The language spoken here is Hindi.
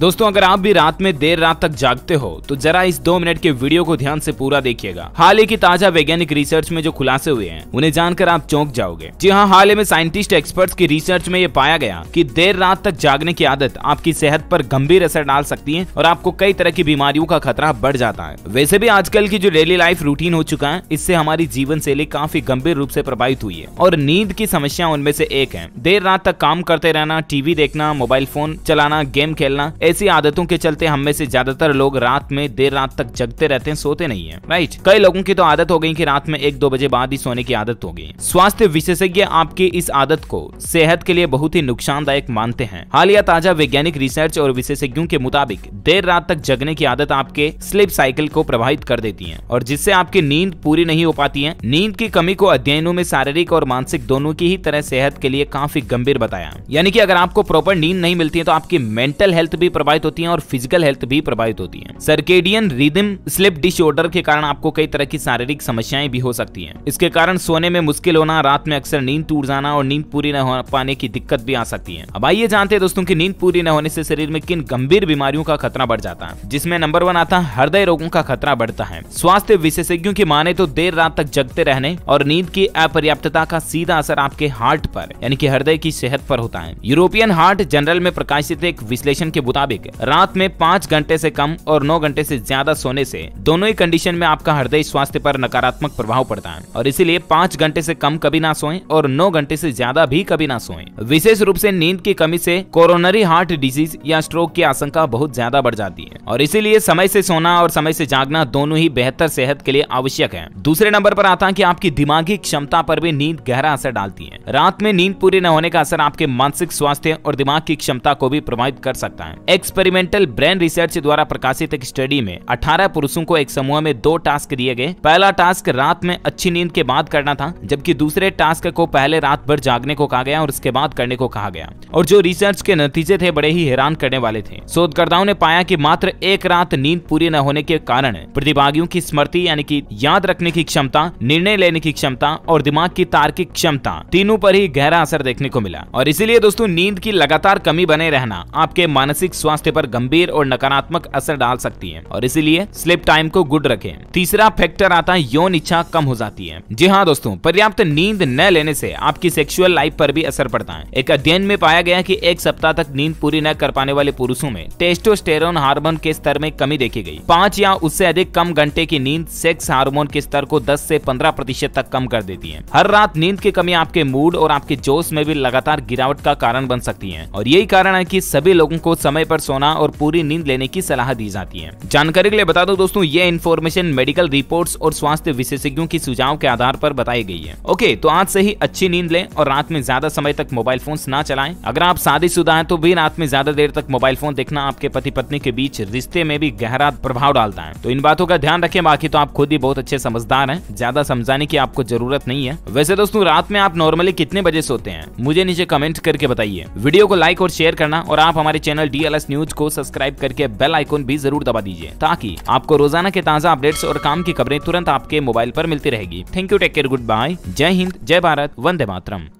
दोस्तों अगर आप भी रात में देर रात तक जागते हो तो जरा इस दो मिनट के वीडियो को ध्यान से पूरा देखिएगा हाल ही की ताजा वैज्ञानिक रिसर्च में जो खुलासे हुए हैं उन्हें जानकर आप चौंक जाओगे जी हाँ हाल ही में साइंटिस्ट एक्सपर्ट्स की रिसर्च में ये पाया गया कि देर रात तक जागने की आदत आपकी सेहत पर गंभीर असर डाल सकती है और आपको कई तरह की बीमारियों का खतरा बढ़ जाता है वैसे भी आजकल की जो डेली लाइफ रूटीन हो चुका है इससे हमारी जीवन शैली काफी गंभीर रूप से प्रभावित हुई है और नींद की समस्या उनमें से एक है देर रात तक काम करते रहना टीवी देखना मोबाइल फोन चलाना गेम खेलना ऐसी आदतों के चलते हम में से ज्यादातर लोग रात में देर रात तक जगते रहते हैं सोते नहीं है राइट कई लोगों की तो आदत हो गई की रात में एक दो बजे बाद ही सोने की आदत हो गई स्वास्थ्य विशेषज्ञ आपकी इस आदत को सेहत के लिए बहुत ही नुकसानदायक मानते हैं हालिया ताजा वैज्ञानिक रिसर्च और विशेषज्ञों के मुताबिक देर रात तक जगने की आदत आपके स्लीप साइकिल को प्रभावित कर देती है और जिससे आपकी नींद पूरी नहीं हो पाती है नींद की कमी को अध्ययनों में शारीरिक और मानसिक दोनों की ही तरह सेहत के लिए काफी गंभीर बताया यानी कि अगर आपको प्रॉपर नींद नहीं मिलती है तो आपकी मेंटल हेल्थ भी प्रभावित होती है और फिजिकल हेल्थ भी प्रभावित होती है सर्केडियन रिदम स्लिप डिसऑर्डर के कारण आपको कई तरह की शारीरिक समस्याएं भी हो सकती है इसके कारण सोने में मुश्किल होना रात में अक्सर नींद टूट जाना और नींद पूरी न हो पाने की दिक्कत भी आ सकती है अब आइए जानते हैं दोस्तों की नींद पूरी न होने से शरीर में किन गंभीर बीमारियों का खतरा बढ़ जाता है जिसमें नंबर वन आता है हृदय रोगों का खतरा बढ़ता है स्वास्थ्य विशेषज्ञों की माने तो देर रात तक जगते रहने और नींद की अपर्याप्तता का सीधा असर आपके हार्ट पर यानी कि हृदय की सेहत पर होता है यूरोपियन हार्ट जनरल में प्रकाशित एक विश्लेषण के मुताबिक मुताबिक रात में पाँच घंटे से कम और नौ घंटे से ज्यादा सोने से दोनों ही कंडीशन में आपका हृदय स्वास्थ्य पर नकारात्मक प्रभाव पड़ता है और इसीलिए पाँच घंटे से कम कभी ना सोएं और नौ घंटे से ज्यादा भी कभी ना सोएं विशेष रूप से नींद की कमी से कोरोनरी हार्ट डिजीज या स्ट्रोक की आशंका बहुत ज्यादा बढ़ जाती है और इसीलिए समय से सोना और समय से जागना दोनों ही बेहतर सेहत के लिए आवश्यक है दूसरे नंबर पर आता है की आपकी दिमागी क्षमता पर भी नींद गहरा असर डालती है रात में नींद पूरी न होने का असर आपके मानसिक स्वास्थ्य और दिमाग की क्षमता को भी प्रभावित कर सकता है एक्सपेरिमेंटल ब्रेन रिसर्च द्वारा प्रकाशित एक स्टडी में 18 पुरुषों को एक समूह में दो टास्क दिए गए पहला टास्क रात में अच्छी नींद के बाद करना था जबकि दूसरे टास्क को पहले रात भर जागने को कहा गया और उसके बाद करने को कहा गया और जो रिसर्च के नतीजे थे बड़े ही हैरान करने वाले थे शोधकर्ताओं ने पाया की मात्र एक रात नींद पूरी न होने के कारण प्रतिभागियों की स्मृति यानी की याद रखने की क्षमता निर्णय लेने की क्षमता और दिमाग की तार्किक क्षमता तीनों पर ही गहरा असर देखने को मिला और इसीलिए दोस्तों नींद की लगातार कमी बने रहना आपके मानसिक स्वास्थ्य पर गंभीर और नकारात्मक असर डाल सकती है और इसीलिए स्लिप टाइम को गुड रखें तीसरा फैक्टर आता है यौन इच्छा कम हो जाती है जी हाँ दोस्तों पर्याप्त नींद न लेने से आपकी सेक्सुअल लाइफ पर भी असर पड़ता है एक अध्ययन में पाया गया की एक सप्ताह तक नींद पूरी न कर पाने वाले पुरुषों में टेस्टोस्टेरोन हार्मोन के स्तर में कमी देखी गई पाँच या उससे अधिक कम घंटे की नींद सेक्स हार्मोन के स्तर को दस ऐसी पंद्रह प्रतिशत तक कम कर देती है हर रात नींद की कमी आपके मूड और आपके जोश में भी लगातार गिरावट का कारण बन सकती है और यही कारण है की सभी लोगों को समय पर सोना और पूरी नींद लेने की सलाह दी जाती है जानकारी के लिए बता दो दोस्तों ये इन्फॉर्मेशन मेडिकल रिपोर्ट और स्वास्थ्य विशेषज्ञों की सुझाव के आधार पर बताई गई है ओके तो आज से ही अच्छी नींद लें और रात में ज्यादा समय तक मोबाइल फोन न चलाएं अगर आप शादी शुदा तो भी रात में ज्यादा देर तक मोबाइल फोन देखना आपके पति पत्नी के बीच रिश्ते में भी गहरा प्रभाव डालता है तो इन बातों का ध्यान रखें बाकी तो आप खुद ही बहुत अच्छे समझदार हैं ज्यादा समझाने की आपको जरूरत नहीं है वैसे दोस्तों रात में आप नॉर्मली कितने बजे सोते हैं मुझे नीचे कमेंट करके बताइए वीडियो को लाइक और शेयर करना और आप हमारे channel D L plus news को सब्सक्राइब करके बेल आइकोन भी जरूर दबा दीजिए ताकि आपको रोजाना के ताज़ा अपडेट्स और काम की खबरें तुरंत आपके मोबाइल पर मिलती रहेगी thank you take care good bye जय हिंद जय भारत वंदे मातरम